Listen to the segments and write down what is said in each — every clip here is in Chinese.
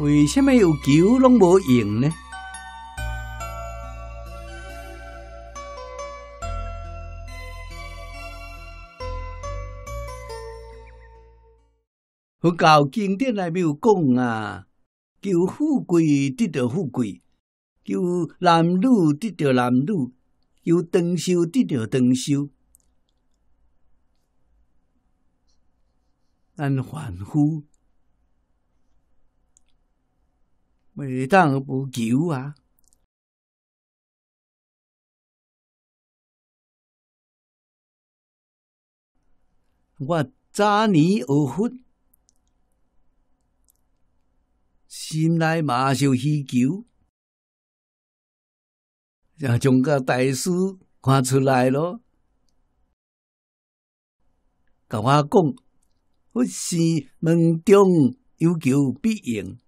为什么有球拢无用呢？佛教经典内面有讲啊，求富贵得到富贵，求男女得到男女，求长寿得到长寿，咱凡夫。未当无求啊！我早年学佛，心内马上希求，让中国大师看出来咯。教我讲：佛是门中有求必应。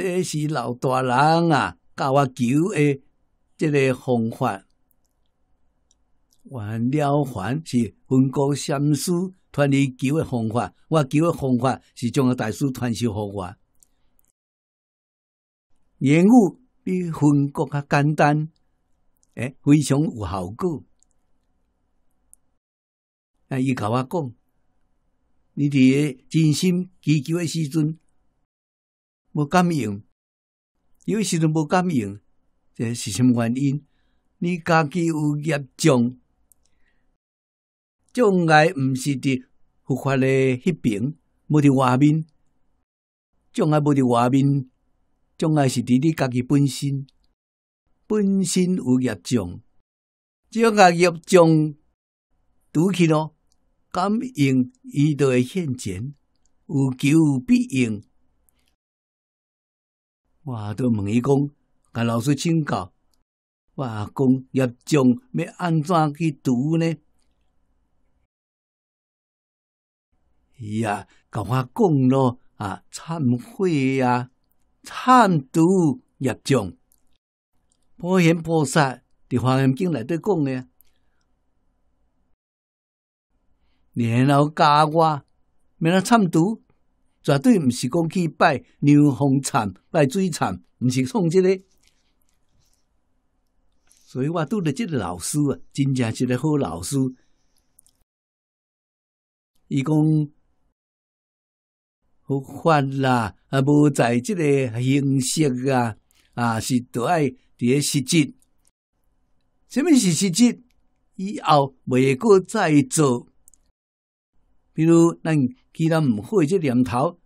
这是老大人啊教我求的这个方法，完了还是分隔三叔传你求的方法。我求的方法是将个大师传授给我，言语比分隔较简单，诶，非常有效果。啊，伊甲我讲，你伫真心祈求诶时阵。无感应，有时阵无感应，这是什么原因？你家己有业障，障碍毋是伫复发诶迄边无伫外面，障碍无伫外面，障碍是伫你家己本身，本身有业障，障碍业障拄起咯，感应伊都会现前，有求必应。我都问伊讲，甲老师请教，我讲公业障要安怎去度呢？伊啊，教阿讲咯，啊忏悔啊，忏度业障。普贤菩萨伫《华严经》内底讲咧，然后教我免得忏度。绝对毋是讲去拜牛黄禅、拜水禅，毋是创即个。所以我拄着即个老师啊，真正是个好老师。伊讲佛法啦，啊，无在即个形式啊，啊，是着爱伫咧实质。什么是实质？以后每个再做。比如，咱既然毋悔这念头，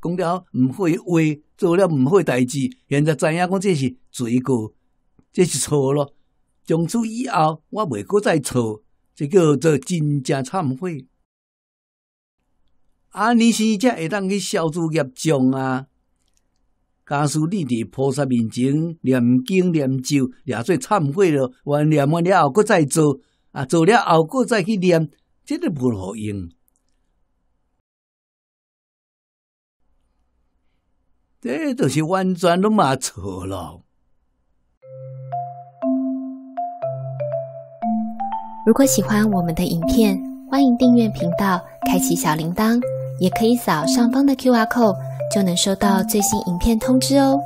讲了毋悔话，做了毋悔代志，现在知影讲这是罪过，这是错咯。从此以后，我袂搁再错，这叫做真正忏悔。啊，尼先才会当去消除业障啊！假使你伫菩萨面前念经念咒，也做忏悔了，完念完了后，搁再做啊，做了后，搁再去念。这个不好用，这都是完全都骂错了。如果喜欢我们的影片，欢迎订阅频道，开启小铃铛，也可以扫上方的 Q R code，就能收到最新影片通知哦。